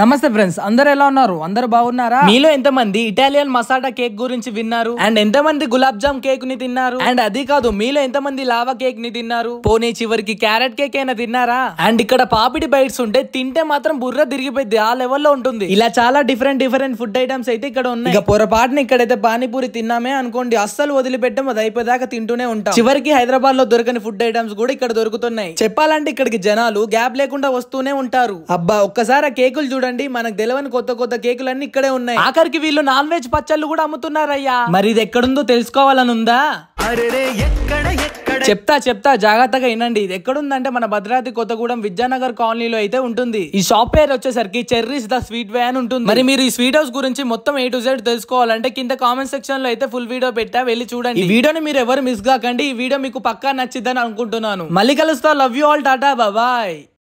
నమస్తే ఫ్రెండ్స్ అందరు ఎలా ఉన్నారు అందరు బాగున్నారా మీలో ఎంతమంది ఇటాలియన్ మసాలా కేక్ గురించి విన్నారు అండ్ ఎంతమంది గులాబ్ జామ్ కేక్ ని తిన్నారు అండ్ అది కాదు మీలో ఎంతమంది లావా కేక్ ని తిన్నారు పోనీ చివరికి క్యారెట్ కేక్ అయినా తిన్నారా అండ్ ఇక్కడ పాపిడి బైట్స్ ఉంటే తింటే మాత్రం బుర్ర తిరిగిపోయింది ఆ లెవెల్లో ఉంటుంది ఇలా చాలా డిఫరెంట్ డిఫరెంట్ ఫుడ్ ఐటమ్స్ అయితే ఇక్కడ ఉన్నాయి ఇక పొరపాటున ఇక్కడైతే పానీపూరి తిన్నామే అనుకోండి అస్సలు వదిలిపెట్టం అది అయిపోయేదాకా తింటూనే ఉంటాం చివరికి హైదరాబాద్ లో దొరకని ఫుడ్ ఐటమ్స్ కూడా ఇక్కడ దొరుకుతున్నాయి చెప్పాలంటే ఇక్కడికి జనాలు గ్యాప్ లేకుండా వస్తూనే ఉంటారు అబ్బా ఒక్కసారి కేకులు చూడండి మనకు తెలవని కొత్త కొత్త కేకులు అన్ని ఇక్కడే ఉన్నాయి ఆఖరికి వీళ్ళు నాన్ వెజ్ పచ్చళ్ళు కూడా అమ్ముతున్నారయ్యా మరి ఇది ఎక్కడుందో తెలుసుకోవాలని ఉందా చెప్తా చెప్తా జాగ్రత్తగా వినండి ఇది ఎక్కడుందంటే మన భద్రాద్రి కొత్తగూడెం విద్యానగర్ కాలనీలో అయితే ఉంటుంది ఈ షాప్ పేరు వచ్చేసరికి చెర్రీస్ ద స్వీట్ వే అని ఉంటుంది మరి మీరు ఈ స్వీట్ హౌస్ గురించి మొత్తం ఏ టు జెడ్ తెలుసుకోవాలంటే కింద కామెంట్ సెక్షన్ లో అయితే ఫుల్ వీడియో పెట్టా వెళ్ళి చూడండి ఈ వీడియోని మీరు ఎవరు మిస్ కాకండి ఈ వీడియో మీకు పక్కా నచ్చిద్దని అనుకుంటున్నాను మళ్ళీ కలుస్తా లవ్ యూ ఆల్ టాటా బాబాయ్